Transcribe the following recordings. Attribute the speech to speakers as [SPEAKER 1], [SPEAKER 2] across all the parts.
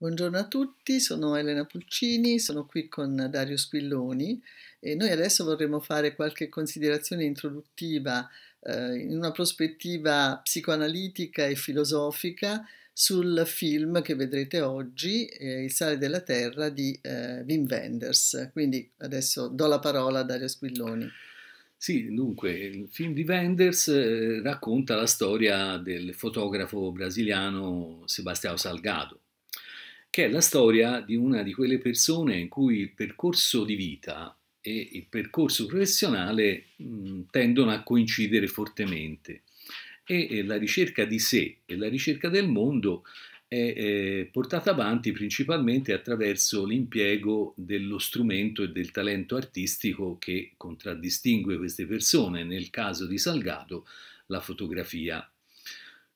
[SPEAKER 1] Buongiorno a tutti, sono Elena Pulcini, sono qui con Dario Squilloni e noi adesso vorremmo fare qualche considerazione introduttiva eh, in una prospettiva psicoanalitica e filosofica sul film che vedrete oggi, eh, Il sale della terra di eh, Wim Wenders. Quindi adesso do la
[SPEAKER 2] parola a Dario Squilloni. Sì, dunque, il film di Wenders eh, racconta la storia del fotografo brasiliano Sebastião Salgado che è la storia di una di quelle persone in cui il percorso di vita e il percorso professionale mh, tendono a coincidere fortemente e, e, la ricerca di sé e la ricerca del mondo è, è portata avanti principalmente attraverso l'impiego dello strumento e del talento artistico che contraddistingue queste persone, nel caso di Salgado la fotografia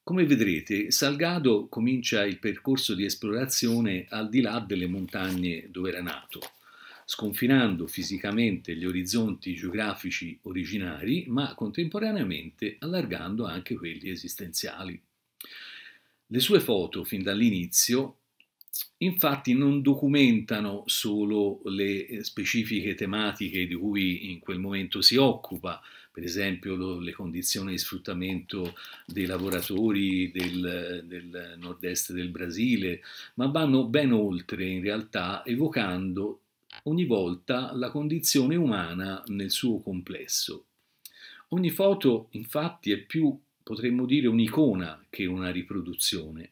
[SPEAKER 2] come vedrete, Salgado comincia il percorso di esplorazione al di là delle montagne dove era nato, sconfinando fisicamente gli orizzonti geografici originari, ma contemporaneamente allargando anche quelli esistenziali. Le sue foto, fin dall'inizio, infatti non documentano solo le specifiche tematiche di cui in quel momento si occupa, per esempio lo, le condizioni di sfruttamento dei lavoratori del, del nord-est del Brasile, ma vanno ben oltre in realtà evocando ogni volta la condizione umana nel suo complesso. Ogni foto infatti è più, potremmo dire, un'icona che una riproduzione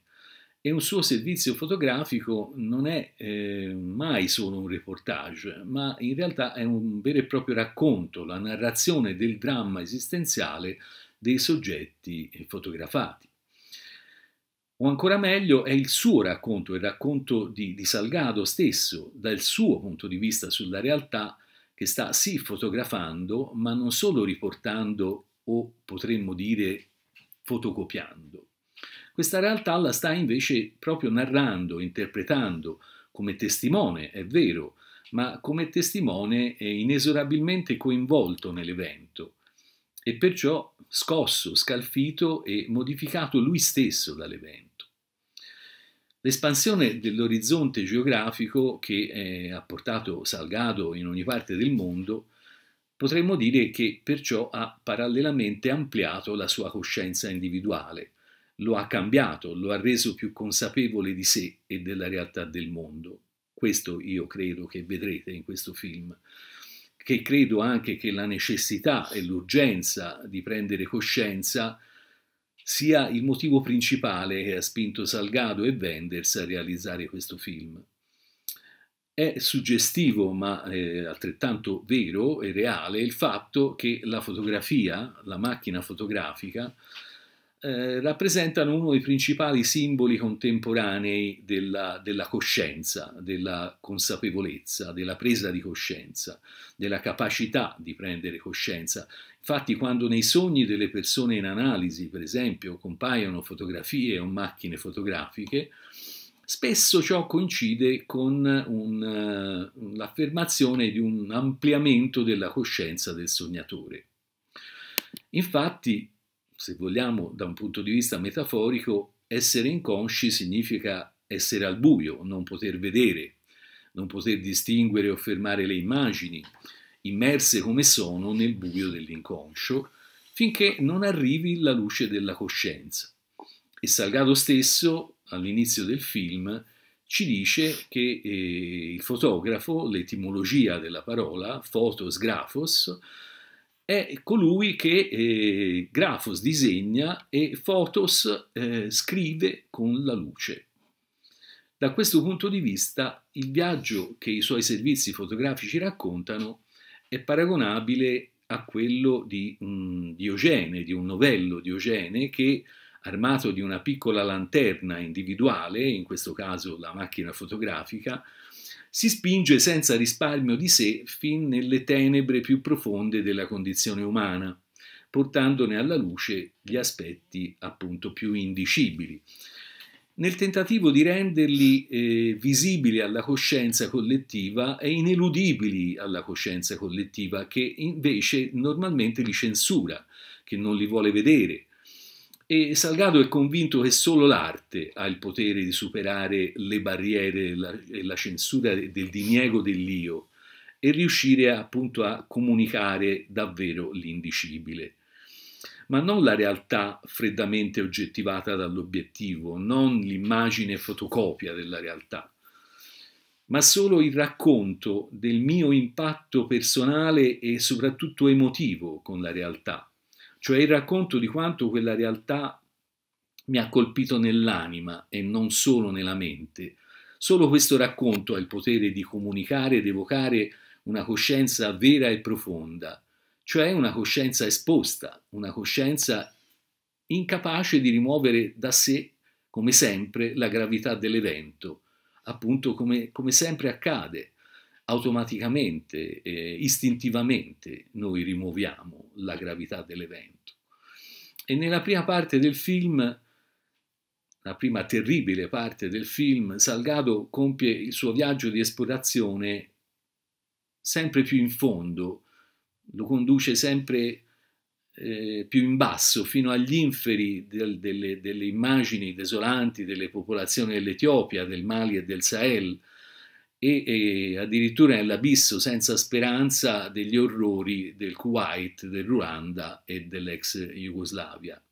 [SPEAKER 2] e un suo servizio fotografico non è eh, mai solo un reportage, ma in realtà è un vero e proprio racconto, la narrazione del dramma esistenziale dei soggetti fotografati. O ancora meglio, è il suo racconto, il racconto di, di Salgado stesso, dal suo punto di vista sulla realtà, che sta sì fotografando, ma non solo riportando o potremmo dire fotocopiando. Questa realtà la sta invece proprio narrando, interpretando come testimone, è vero, ma come testimone è inesorabilmente coinvolto nell'evento e perciò scosso, scalfito e modificato lui stesso dall'evento. L'espansione dell'orizzonte geografico che eh, ha portato Salgado in ogni parte del mondo potremmo dire che perciò ha parallelamente ampliato la sua coscienza individuale, lo ha cambiato, lo ha reso più consapevole di sé e della realtà del mondo. Questo io credo che vedrete in questo film, che credo anche che la necessità e l'urgenza di prendere coscienza sia il motivo principale che ha spinto Salgado e Wenders a realizzare questo film. È suggestivo, ma eh, altrettanto vero e reale, il fatto che la fotografia, la macchina fotografica, eh, rappresentano uno dei principali simboli contemporanei della, della, coscienza, della consapevolezza, della presa di coscienza, della capacità di prendere coscienza. Infatti quando nei sogni delle persone in analisi, per esempio, compaiono fotografie o macchine fotografiche, spesso ciò coincide con uh, l'affermazione di un ampliamento della coscienza del sognatore. Infatti, se vogliamo, da un punto di vista metaforico, essere inconsci significa essere al buio, non poter vedere, non poter distinguere o fermare le immagini, immerse come sono nel buio dell'inconscio, finché non arrivi la luce della coscienza. E Salgado stesso, all'inizio del film, ci dice che eh, il fotografo, l'etimologia della parola, fotos grafos, è colui che eh, Grafos disegna e Fotos eh, scrive con la luce. Da questo punto di vista, il viaggio che i suoi servizi fotografici raccontano è paragonabile a quello di un Diogene, di un novello Diogene che, armato di una piccola lanterna individuale, in questo caso la macchina fotografica, si spinge senza risparmio di sé fin nelle tenebre più profonde della condizione umana, portandone alla luce gli aspetti appunto più indicibili nel tentativo di renderli eh, visibili alla coscienza collettiva e ineludibili alla coscienza collettiva che invece normalmente li censura, che non li vuole vedere, e Salgado è convinto che solo l'arte ha il potere di superare le barriere e la censura del diniego dell'io e riuscire appunto a comunicare davvero l'indicibile. Ma non la realtà freddamente oggettivata dall'obiettivo, non l'immagine fotocopia della realtà, ma solo il racconto del mio impatto personale e soprattutto emotivo con la realtà cioè il racconto di quanto quella realtà mi ha colpito nell'anima e non solo nella mente. Solo questo racconto ha il potere di comunicare ed evocare una coscienza vera e profonda, cioè una coscienza esposta, una coscienza incapace di rimuovere da sé, come sempre, la gravità dell'evento, appunto come, come sempre accade automaticamente, eh, istintivamente noi rimuoviamo la gravità dell'evento. E nella prima parte del film, la prima terribile parte del film, Salgado compie il suo viaggio di esplorazione sempre più in fondo, lo conduce sempre eh, più in basso, fino agli inferi del, delle, delle, immagini desolanti delle popolazioni dell'Etiopia, del Mali e del Sahel, e, e addirittura nell'abisso senza speranza degli orrori del Kuwait, del Ruanda e dell'ex Jugoslavia.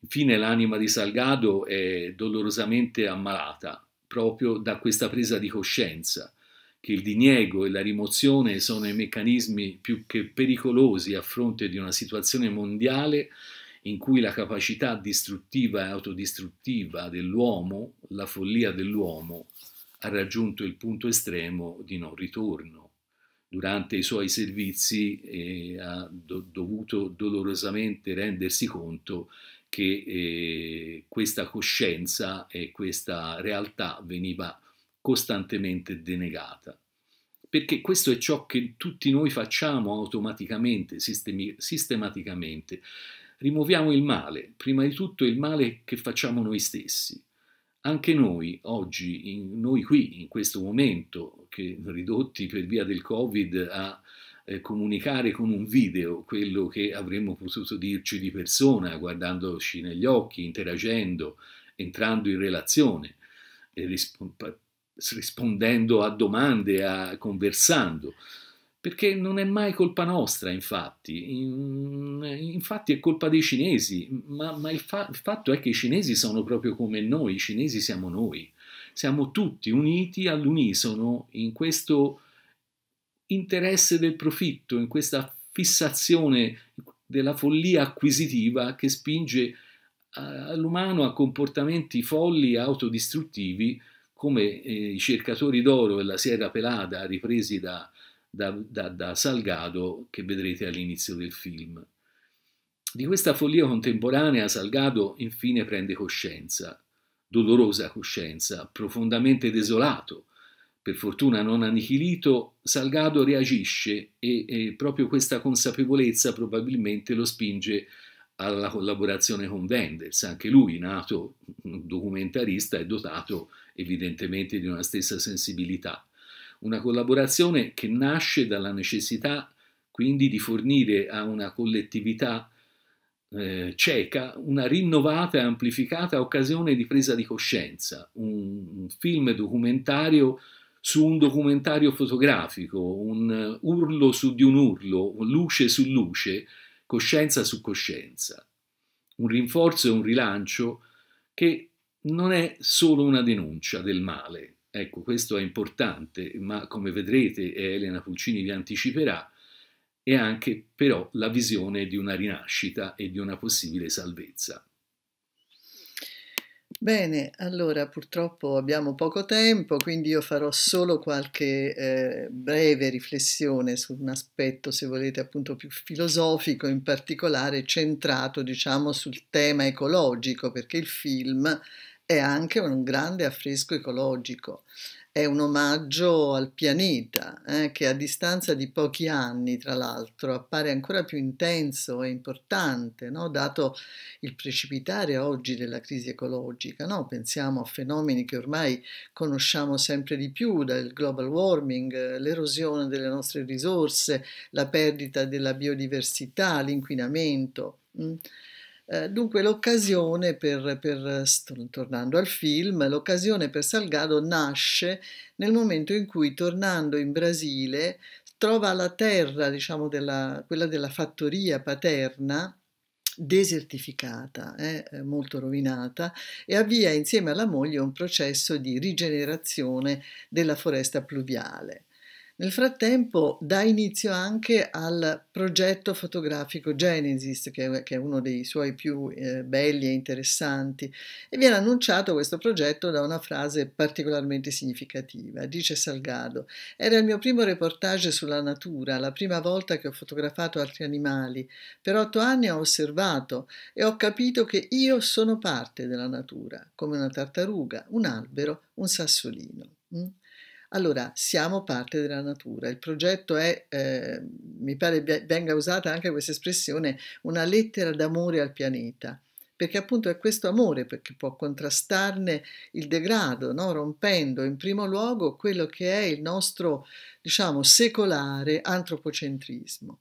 [SPEAKER 2] Infine l'anima di Salgado è dolorosamente ammalata proprio da questa presa di coscienza che il diniego e la rimozione sono i meccanismi più che pericolosi a fronte di una situazione mondiale in cui la capacità distruttiva e autodistruttiva dell'uomo, la follia dell'uomo, ha raggiunto il punto estremo di non ritorno. Durante i suoi servizi eh, ha do dovuto dolorosamente rendersi conto che eh, questa coscienza e questa realtà veniva costantemente denegata. Perché questo è ciò che tutti noi facciamo automaticamente, sistematicamente. Rimuoviamo il male, prima di tutto il male che facciamo noi stessi anche noi oggi, in, noi qui, in questo momento, che ridotti per via del Covid a eh, comunicare con un video quello che avremmo potuto dirci di persona, guardandoci negli occhi, interagendo, entrando in relazione, risp rispondendo a domande, a, conversando perché non è mai colpa nostra, infatti, infatti è colpa dei cinesi, ma, ma il, fa il, fatto è che i cinesi sono proprio come noi, i cinesi siamo noi, siamo tutti uniti all'unisono in questo interesse del profitto, in questa fissazione della follia acquisitiva che spinge l'umano a comportamenti folli e autodistruttivi come eh, i cercatori d'oro e la Sierra Pelada ripresi da da, da, da Salgado che vedrete all'inizio del film. Di questa follia contemporanea Salgado infine prende coscienza, dolorosa coscienza, profondamente desolato, per fortuna non annichilito, Salgado reagisce e, e, proprio questa consapevolezza probabilmente lo spinge alla collaborazione con Wenders, anche lui nato documentarista e dotato evidentemente di una stessa sensibilità. Una collaborazione che nasce dalla necessità quindi di fornire a una collettività eh, cieca una rinnovata e amplificata occasione di presa di coscienza, un, un film documentario su un documentario fotografico, un urlo su di un urlo, luce su luce, coscienza su coscienza, un rinforzo e un rilancio che non è solo una denuncia del male, Ecco, questo è importante, ma come vedrete, e eh, Elena Pulcini vi anticiperà, è anche però la visione di una rinascita e di una possibile salvezza.
[SPEAKER 1] Bene, allora purtroppo abbiamo poco tempo, quindi io farò solo qualche eh, breve riflessione su un aspetto, se volete, appunto più filosofico, in particolare centrato, diciamo, sul tema ecologico, perché il film è anche un grande affresco ecologico, è un omaggio al pianeta eh, che a distanza di pochi anni, tra l'altro, appare ancora più intenso e importante, no? dato il precipitare oggi della crisi ecologica. No? Pensiamo a fenomeni che ormai conosciamo sempre di più, dal global warming, l'erosione delle nostre risorse, la perdita della biodiversità, l'inquinamento. Mm. Eh, dunque l'occasione per, per, tornando al film, l'occasione per Salgado nasce nel momento in cui tornando in Brasile trova la terra, diciamo, della, quella della fattoria paterna, desertificata, eh, eh molto rovinata, e avvia insieme alla moglie un processo di rigenerazione della foresta pluviale. Nel frattempo dà inizio anche al progetto fotografico Genesis, che è uno dei suoi più eh, belli e interessanti, e viene annunciato questo progetto da una frase particolarmente significativa. Dice Salgado, era il mio primo reportage sulla natura, la prima volta che ho fotografato altri animali. Per otto anni ho osservato e ho capito che io sono parte della natura, come una tartaruga, un albero, un sassolino. Mm? Allora, siamo parte della natura. Il progetto è, eh, mi pare venga usata anche questa espressione, una lettera d'amore al pianeta, perché appunto è questo amore che può contrastarne il degrado, no? rompendo in primo luogo quello che è il nostro, diciamo, secolare antropocentrismo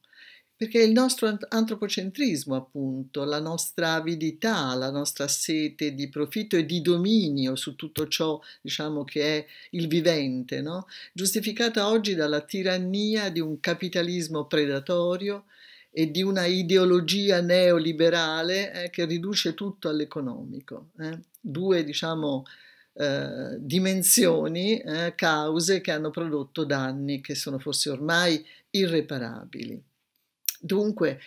[SPEAKER 1] perché il nostro antropocentrismo, appunto, la nostra avidità, la nostra sete di profitto e di dominio su tutto ciò, diciamo, che è il vivente, no? giustificata oggi dalla tirannia di un capitalismo predatorio e di una ideologia neoliberale eh, che riduce tutto all'economico. Eh? Due, diciamo, eh, dimensioni, eh, cause che hanno prodotto danni che sono forse ormai irreparabili. Dunque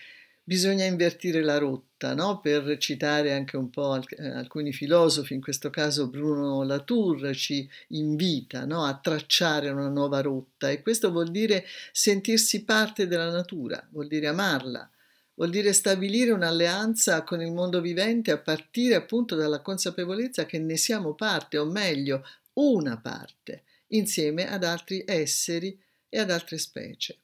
[SPEAKER 1] bisogna invertire la rotta, no? per citare anche un po' alc- eh, alcuni filosofi, in questo caso Bruno Latour ci invita no? a tracciare una nuova rotta e questo vuol dire sentirsi parte della natura, vuol dire amarla, vuol dire stabilire un'alleanza con il mondo vivente a partire appunto dalla consapevolezza che ne siamo parte, o meglio, una parte, insieme ad altri esseri e ad altre specie.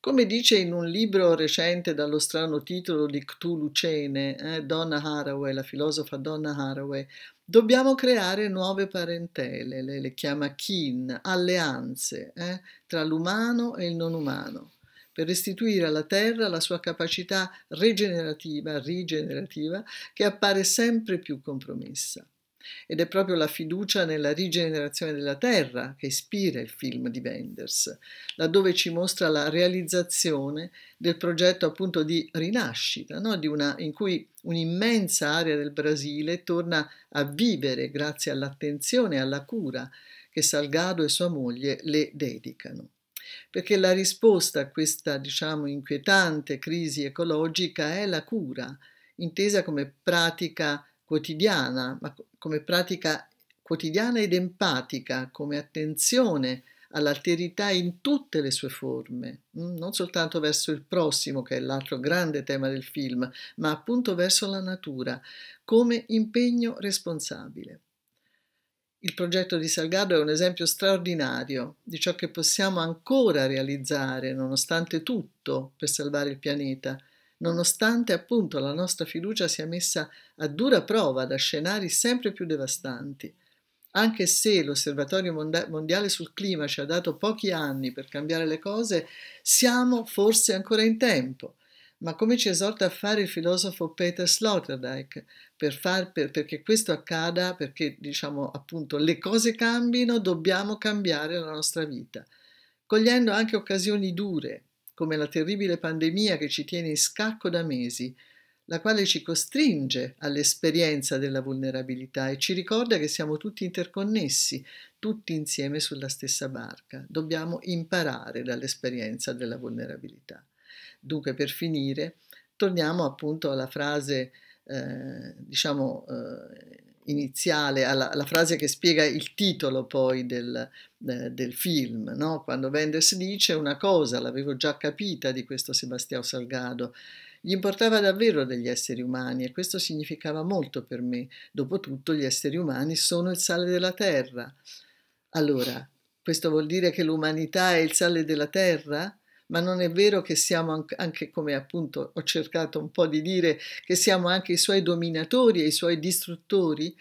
[SPEAKER 1] Come dice in un libro recente dallo strano titolo di Cthulhucene, eh, Donna Haraway, la filosofa Donna Haraway, dobbiamo creare nuove parentele, le, le chiama kin, alleanze eh, tra l'umano e il non umano, per restituire alla Terra la sua capacità regenerativa, rigenerativa, che appare sempre più compromessa ed è proprio la fiducia nella rigenerazione della terra che ispira il film di Wenders, laddove ci mostra la realizzazione del progetto appunto di rinascita, no? di una, in cui un'immensa area del Brasile torna a vivere grazie all'attenzione e alla cura che Salgado e sua moglie le dedicano perché la risposta a questa, diciamo, inquietante crisi ecologica è la cura, intesa come pratica quotidiana, ma come pratica quotidiana ed empatica, come attenzione all'alterità in tutte le sue forme, mm, non soltanto verso il prossimo, che è l'altro grande tema del film, ma appunto verso la natura, come impegno responsabile. Il progetto di Salgado è un esempio straordinario di ciò che possiamo ancora realizzare, nonostante tutto, per salvare il pianeta, nonostante appunto la nostra fiducia sia messa a dura prova da scenari sempre più devastanti. Anche se l'Osservatorio Mondiale sul Clima ci ha dato pochi anni per cambiare le cose, siamo forse ancora in tempo. Ma come ci esorta a fare il filosofo Peter Sloterdijk, per far, per, perché questo accada, perché diciamo appunto le cose cambino, dobbiamo cambiare la nostra vita, cogliendo anche occasioni dure, come la terribile pandemia che ci tiene in scacco da mesi, la quale ci costringe all'esperienza della vulnerabilità e ci ricorda che siamo tutti interconnessi, tutti insieme sulla stessa barca. Dobbiamo imparare dall'esperienza della vulnerabilità. Dunque, per finire, torniamo appunto alla frase eh, diciamo eh, iniziale, alla, alla, frase che spiega il titolo poi del, eh, del film, no? quando Wenders dice una cosa, l'avevo già capita di questo Sebastiano Salgado, gli importava davvero degli esseri umani e questo significava molto per me, dopotutto gli esseri umani sono il sale della terra. Allora, questo vuol dire che l'umanità è il sale della terra? ma non è vero che siamo anche, come appunto ho cercato un po' di dire, che siamo anche i suoi dominatori e i suoi distruttori?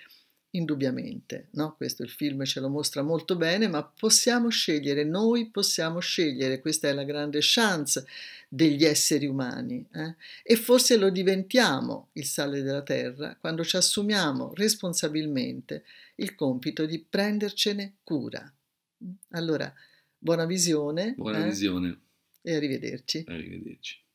[SPEAKER 1] Indubbiamente, no? questo il film ce lo mostra molto bene, ma possiamo scegliere, noi possiamo scegliere, questa è la grande chance degli esseri umani eh? e forse lo diventiamo il sale della terra quando ci assumiamo responsabilmente il compito di prendercene cura. Allora, buona visione. Buona eh? visione e arrivederci.
[SPEAKER 2] Arrivederci.